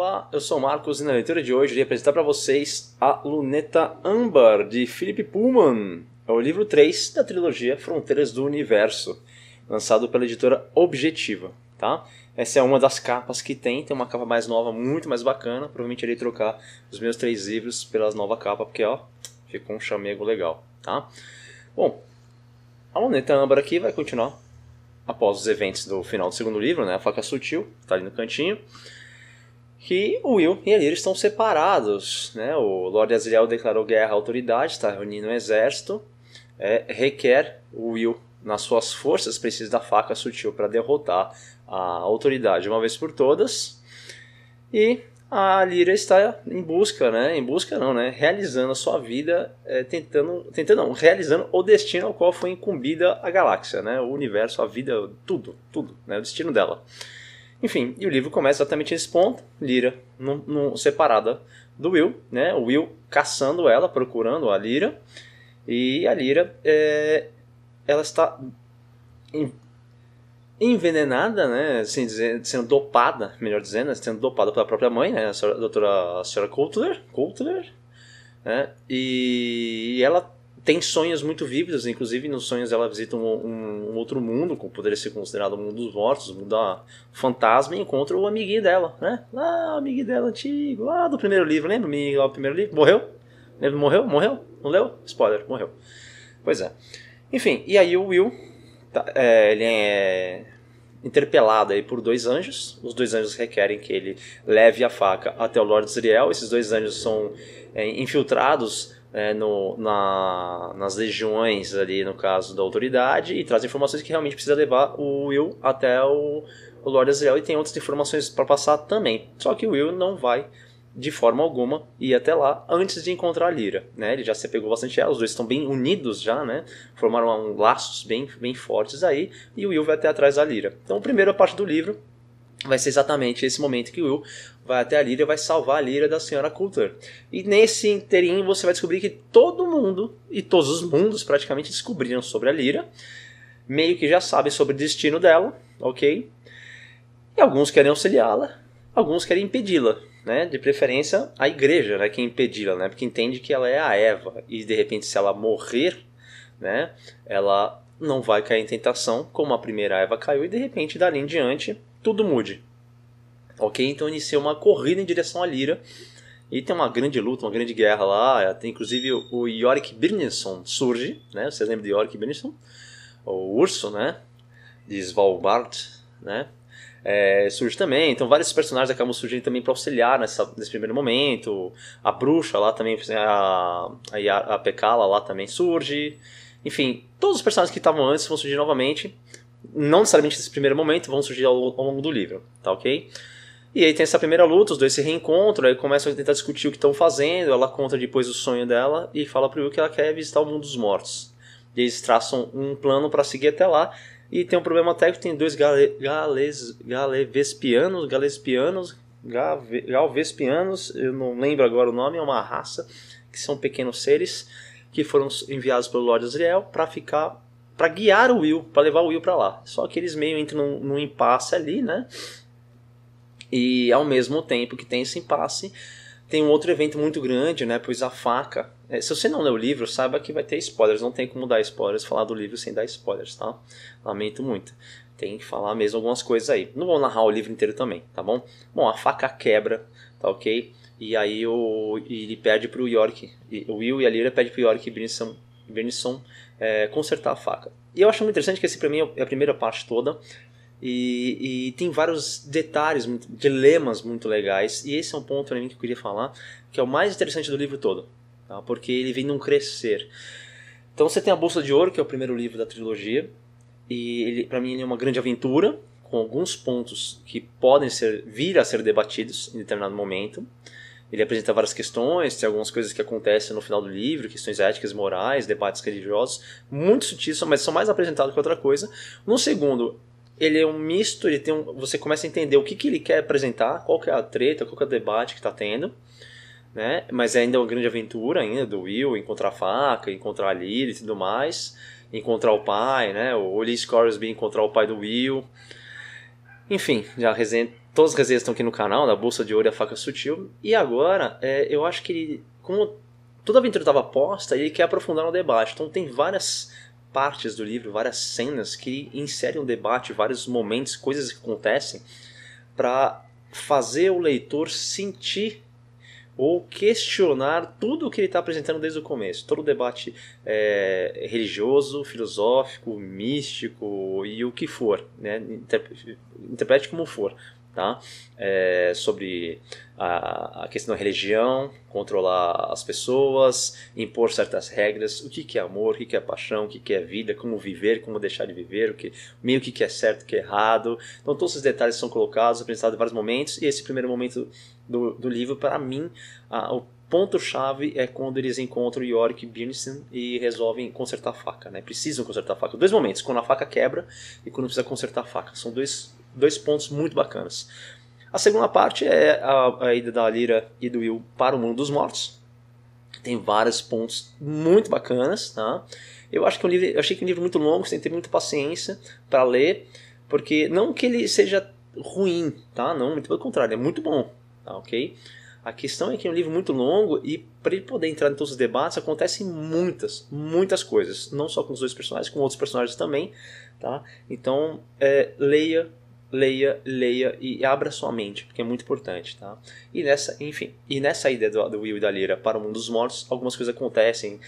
Olá, eu sou o Marcos e na leitura de hoje irei apresentar para vocês A Luneta Âmbar, de Philip Pullman. É o livro 3 da trilogia Fronteiras do Universo, lançado pela editora Objetiva. Tá? Essa é uma das capas que tem, tem uma capa mais nova, muito mais bacana. Provavelmente irei trocar os meus três livros pelas nova capa, porque ó, ficou um chamego legal. Tá? Bom, a Luneta Âmbar aqui vai continuar após os eventos do final do segundo livro, né? A Faca Sutil, está ali no cantinho que o Will e Lyra estão separados. Né? O Lord Asriel declarou guerra à autoridade, está reunindo um exército, é, requer o Will nas suas forças, precisa da faca sutil para derrotar a autoridade uma vez por todas. E a Lyra está em busca, né? Em busca não, né? Realizando a sua vida, é, tentando, tentando não, realizando o destino ao qual foi incumbida a galáxia, né? O universo, a vida, tudo, tudo, né? O destino dela. Enfim, e o livro começa exatamente nesse ponto, Lira num, num, separada do Will, né? O Will caçando ela, procurando a Lira, e a Lira é, ela está envenenada, né, assim dizer, sendo dopada, melhor dizendo, sendo dopada pela própria mãe, né, a, senhora, a doutora a senhora Coulter, Coulter né, e ela tem sonhos muito vívidos, inclusive nos sonhos ela visita um, um, um outro mundo, que poderia ser considerado o um mundo dos mortos, o mundo da fantasma, e encontra o amiguinho dela, né? Lá, o amiguinho dela antigo, lá do primeiro livro, lembra? O amiguinho lá do primeiro livro, morreu? Lembra? Morreu? Morreu? Não leu? Spoiler, morreu. Pois é. Enfim, e aí o Will, tá, é, ele é interpelado aí por dois anjos. Os dois anjos requerem que ele leve a faca até o Lord Zriel. Esses dois anjos são é, infiltrados é, no, na, nas legiões ali, no caso da autoridade, e traz informações que realmente precisa levar o Will até o, o Lord Azrael e tem outras informações para passar também. Só que o Will não vai de forma alguma ir até lá antes de encontrar a Lyra, né? Ele já se apegou bastante a ela, os dois estão bem unidos já, né? Formaram laços bem, bem fortes aí e o Will vai até atrás da Lyra. Então, a primeira parte do livro vai ser exatamente esse momento que o Will vai até a e vai salvar a Líria da senhora Coulter. E nesse inteirinho você vai descobrir que todo mundo, e todos os mundos praticamente, descobriram sobre a Líria. Meio que já sabem sobre o destino dela, ok? E alguns querem auxiliá-la, alguns querem impedi-la. Né? De preferência, a igreja né? quem impedi-la, né? porque entende que ela é a Eva. E de repente, se ela morrer, né? ela não vai cair em tentação como a primeira Eva caiu. E de repente, dali em diante, tudo mude. Ok? Então inicia uma corrida em direção à Lira. E tem uma grande luta, uma grande guerra lá. É, tem inclusive o Yorick Birnison surge, né? Vocês lembram de Yorick Birnison? O urso, né? De Svalbard, né? É, surge também. Então vários personagens acabam surgindo também para auxiliar nessa, nesse primeiro momento. A bruxa lá também, a, a, a Pekala lá também surge. Enfim, todos os personagens que estavam antes vão surgir novamente. Não necessariamente nesse primeiro momento, vão surgir ao, ao longo do livro, tá ok? E aí tem essa primeira luta, os dois se reencontram, aí começam a tentar discutir o que estão fazendo, ela conta depois o sonho dela e fala pro Will que ela quer visitar o mundo dos mortos. E eles traçam um plano para seguir até lá. E tem um problema técnico, tem dois gale, gales, galevespianos, galespianos, gave, galvespianos, eu não lembro agora o nome, é uma raça, que são pequenos seres que foram enviados pelo Lord Azriel para ficar para guiar o Will, para levar o Will para lá. Só que eles meio entram num, num impasse ali, né? E ao mesmo tempo que tem esse impasse, tem um outro evento muito grande, né? Pois a faca. É, se você não leu o livro, saiba que vai ter spoilers. Não tem como dar spoilers, falar do livro sem dar spoilers, tá? Lamento muito. Tem que falar mesmo algumas coisas aí. Não vou narrar o livro inteiro também, tá bom? Bom, a faca quebra, tá ok? E aí o, ele pede pro York, o Will e a Lyra pede pro York e Benison Benison é, consertar a faca. E eu acho muito interessante que esse pra mim é, é a primeira parte toda. E, e, tem vários detalhes, dilemas muito legais. E esse é um ponto mim, que eu queria falar, que é o mais interessante do livro todo, tá? porque ele vem num crescer. Então você tem a Bolsa de Ouro, que é o primeiro livro da trilogia, e ele, para mim ele é uma grande aventura, com alguns pontos que podem ser, vir a ser debatidos em determinado momento. Ele apresenta várias questões, tem algumas coisas que acontecem no final do livro, questões éticas, morais, debates religiosos, muito sutis, mas são mais apresentados que outra coisa. No segundo, ele é um misto, ele tem um, você começa a entender o que, que ele quer apresentar, qual que é a treta, qual que é o debate que está tendo, né? Mas é ainda é uma grande aventura ainda do Will encontrar a faca, encontrar a Lily e tudo mais, encontrar o pai, né? O Willis Scoresby encontrar o pai do Will. Enfim, já resenha, todas as resenhas estão aqui no canal, da bolsa de ouro e a faca sutil. E agora, é, eu acho que ele, como toda aventura estava posta, ele quer aprofundar no debate. Então tem várias partes do livro, várias cenas que inserem o debate, vários momentos, coisas que acontecem, para fazer o leitor sentir ou questionar tudo o que ele está apresentando desde o começo. Todo o debate é, religioso, filosófico, místico e o que for. Né? Interprete como for tá? É, sobre a, a, questão da religião, controlar as pessoas, impor certas regras, o que, que é amor, o que, que é paixão, o que, que é vida, como viver, como deixar de viver, o que meio que, que é certo, o que é errado. Então todos esses detalhes são colocados, apresentados em vários momentos, e esse primeiro momento do, do livro, para mim, a, o ponto-chave é quando eles encontram Yorick e Birnstein e resolvem consertar a faca, né? Precisam consertar a faca. Dois momentos, quando a faca quebra e quando precisa consertar a faca. São dois dois pontos muito bacanas. A segunda parte é a, a ida da Lira e do Will para o mundo dos mortos. Tem vários pontos muito bacanas, tá? Eu acho que o é livro, eu achei que é um livro muito longo, você tem que ter muita paciência para ler, porque não que ele seja ruim, tá? Não, muito pelo contrário, é muito bom, tá? OK? A questão é que é um livro muito longo e para ele poder entrar em todos os debates acontecem muitas, muitas coisas, não só com os dois personagens, com outros personagens também, tá? Então é, leia leia, leia e abra sua mente, porque é muito importante, tá? E nessa, enfim, e nessa ideia do, do Will e da Lyra para o mundo dos mortos, algumas coisas acontecem.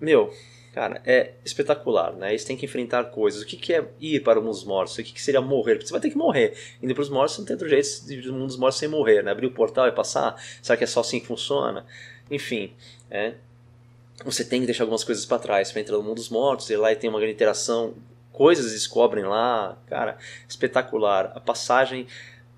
Meu, cara, é espetacular, né? Eles têm que enfrentar coisas. O que, que é ir para o mundo dos mortos? O que, que seria morrer? Porque você vai ter que morrer. Indo para os mortos, não tem outro jeito de ir para o mundo dos mortos sem morrer, né? Abrir o portal e passar? Será que é só assim que funciona? Enfim, é você tem que deixar algumas coisas para trás. para entrar no mundo dos mortos, e lá e tem uma grande interação coisas descobrem lá, cara, espetacular. A passagem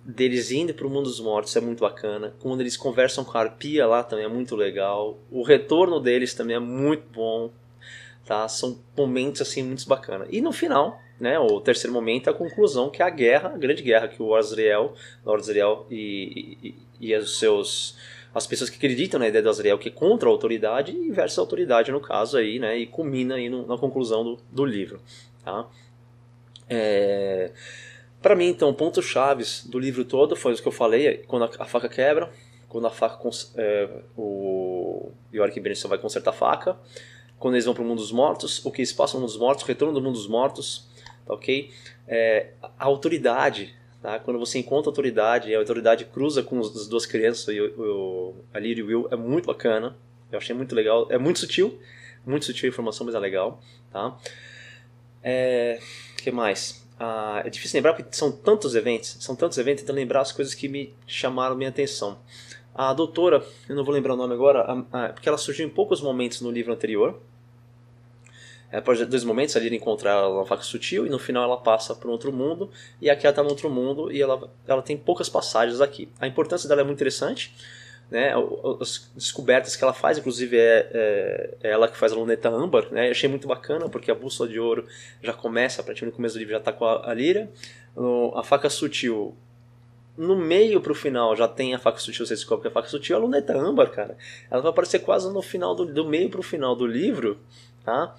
deles indo para o mundo dos mortos é muito bacana. Quando eles conversam com a arpia lá também é muito legal. O retorno deles também é muito bom. Tá? São momentos assim muito bacanas E no final, né, o terceiro momento é a conclusão, que é a guerra, a grande guerra que o Azrael, Lord Azrael e, e, e os seus as pessoas que acreditam na ideia do Azrael que é contra a autoridade e versus a autoridade no caso aí, né, e culmina aí no, na conclusão do, do livro. Tá? É... Para mim, então, pontos chaves do livro todo foi o que eu falei, quando a, faca quebra, quando a faca é, o York Benson vai consertar a faca, quando eles vão para o mundo dos mortos, o que eles passam no mundo dos mortos, o retorno do mundo dos mortos, tá ok? É, a autoridade, tá? Quando você encontra a autoridade, a autoridade cruza com os, as duas crianças, e o, a Lily e o Will, é muito bacana, eu achei muito legal, é muito sutil, muito sutil a informação, mas é legal, tá? É, que mais? Ah, é difícil lembrar porque são tantos eventos, são tantos eventos, tentando lembrar as coisas que me chamaram minha atenção. A doutora, eu não vou lembrar o nome agora, a, a, porque ela surgiu em poucos momentos no livro anterior. É, após dois momentos, ali encontrar ela na faca sutil e no final ela passa para um outro mundo e aqui ela está no outro mundo e ela, ela tem poucas passagens aqui. A importância dela é muito interessante né, as descobertas que ela faz, inclusive é, é, é ela que faz a luneta âmbar, né, eu achei muito bacana, porque a bússola de ouro já começa, a partir começo do livro já está com a, a lira, no, a faca sutil, no meio pro final já tem a faca sutil, você descobre que a faca sutil é a luneta âmbar, cara, ela vai aparecer quase no final, do, do meio pro final do livro, tá,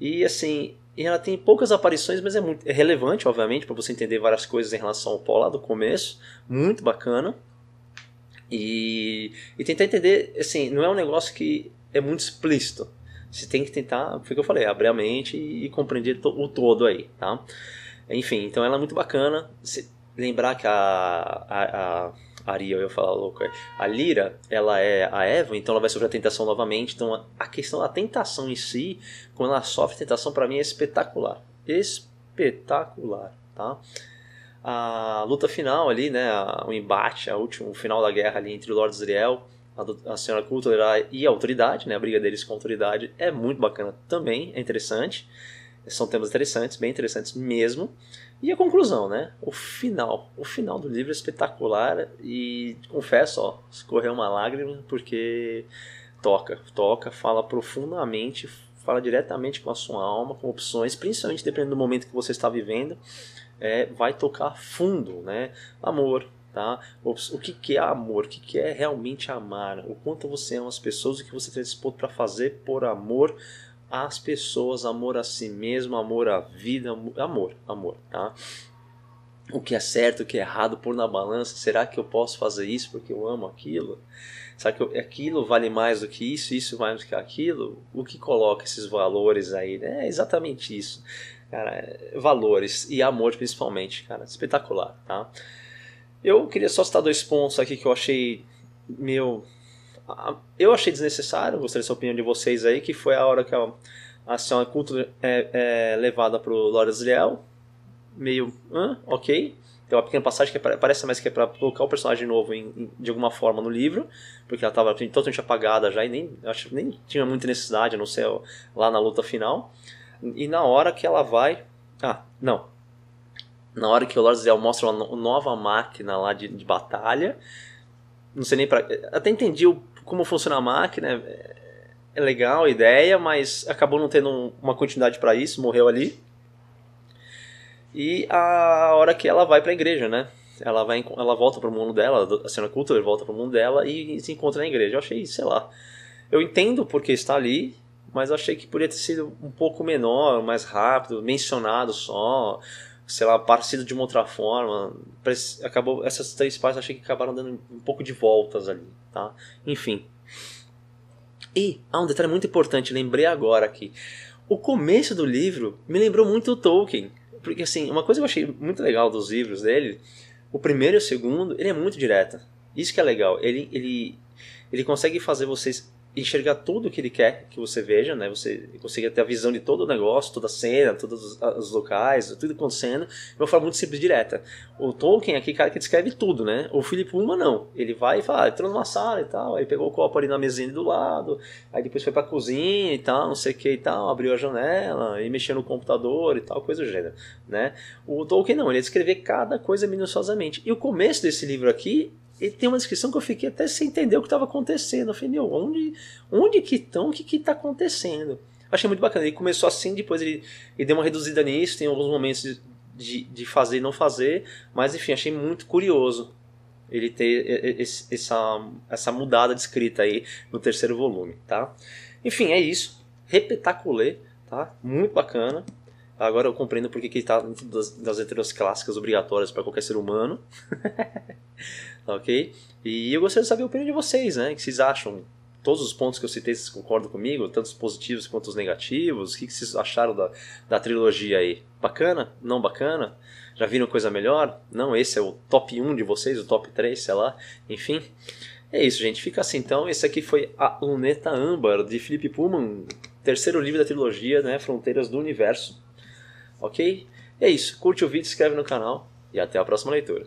e assim, ela tem poucas aparições, mas é, muito, é relevante, obviamente, para você entender várias coisas em relação ao pó lá do começo, muito bacana, e, e tentar entender, assim, não é um negócio que é muito explícito. Você tem que tentar, foi o que eu falei, abrir a mente e, compreender to, o todo aí, tá? Enfim, então ela é muito bacana. lembrar que a, a, a Ariel, eu falar louco. É, a Lira, ela é a Eva, então ela vai sofrer a tentação novamente. Então a questão da tentação em si, quando ela sofre tentação, para mim é espetacular. Espetacular, tá? a luta final ali, né, o embate, a último, o final da guerra ali entre o Lord Zriel, a, a senhora Coulter e a autoridade, né, a briga deles com a autoridade é muito bacana também, é interessante. São temas interessantes, bem interessantes mesmo. E a conclusão, né? O final. O final do livro é espetacular e confesso, ó, escorreu uma lágrima porque toca, toca, fala profundamente, fala diretamente com a sua alma, com opções, principalmente dependendo do momento que você está vivendo é, vai tocar fundo, né? Amor, tá? O, o que, que é amor? O que, que é realmente amar? O quanto você ama as pessoas, o que você tem disposto para fazer por amor às pessoas, amor a si mesmo, amor à vida, amor, amor, tá? O que é certo, o que é errado, pôr na balança. Será que eu posso fazer isso porque eu amo aquilo? Será que eu, aquilo vale mais do que isso? Isso vale mais do que aquilo? O que coloca esses valores aí? Né? É exatamente isso. Cara, valores e amor principalmente, cara, espetacular, tá? Eu queria só citar dois pontos aqui que eu achei meu eu achei desnecessário, gostaria da opinião de vocês aí, que foi a hora que a ação é, culto, é, é levada pro Loras Liel, meio, hã, ok, tem uma pequena passagem que parece mais que é para colocar o personagem novo em, em, de alguma forma no livro, porque ela estava totalmente apagada já e nem, acho, nem tinha muita necessidade, não sei lá na luta final. E na hora que ela vai. Ah, não. Na hora que o Lorzel mostra uma nova máquina lá de, de batalha. Não sei nem pra. Até entendi o, como funciona a máquina. É, é legal a ideia, mas acabou não tendo uma continuidade para isso, morreu ali. E a hora que ela vai pra igreja, né? Ela, vai, ela volta pro mundo dela, a cena cultura volta pro mundo dela e se encontra na igreja. Eu achei, sei lá. Eu entendo porque está ali, mas eu achei que podia ter sido um pouco menor, mais rápido, mencionado só, sei lá, parecido de uma outra forma. Acabou, essas três partes achei que acabaram dando um pouco de voltas ali, tá? Enfim. E há ah, um detalhe muito importante, lembrei agora aqui. O começo do livro me lembrou muito o Tolkien, porque assim, uma coisa que eu achei muito legal dos livros dele, o primeiro e o segundo, ele é muito direto. Isso que é legal. Ele ele ele consegue fazer vocês enxergar tudo que ele quer que você veja, né? Você consegue ter a visão de todo o negócio, toda a cena, todos os locais, tudo acontecendo, de uma forma muito simples e direta. O Tolkien é aqui, cara, que descreve tudo, né? O Philip Uma, não. Ele vai e fala, ah, entrou numa sala e tal, aí pegou o copo ali na mesinha do lado, aí depois foi pra cozinha e tal, não sei o que e tal, abriu a janela e mexeu no computador e tal, coisa do gênero, né? O Tolkien não, ele descreve cada coisa minuciosamente. E o começo desse livro aqui ele tem uma descrição que eu fiquei até sem entender o que estava acontecendo. Eu falei, meu, onde, onde que estão? O que que tá acontecendo? Achei muito bacana. Ele começou assim, depois ele, ele deu uma reduzida nisso, tem alguns momentos de, de fazer e não fazer, mas enfim, achei muito curioso ele ter esse, essa, essa mudada de escrita aí no terceiro volume, tá? Enfim, é isso. Repetaculê, tá? Muito bacana. Agora eu compreendo porque que ele está dentro das, das letras clássicas obrigatórias para qualquer ser humano. ok? E eu gostaria de saber a opinião de vocês, né? O que vocês acham? Todos os pontos que eu citei, vocês concordam comigo? Tanto os positivos quanto os negativos? O que, que vocês acharam da, da trilogia aí? Bacana? Não bacana? Já viram coisa melhor? Não, esse é o top 1 de vocês, o top 3, sei lá. Enfim. É isso, gente. Fica assim então. Esse aqui foi A Luneta Âmbar, de Felipe Pullman, terceiro livro da trilogia, né? Fronteiras do Universo ok? E é isso. Curte o vídeo, inscreve no canal e até a próxima leitura.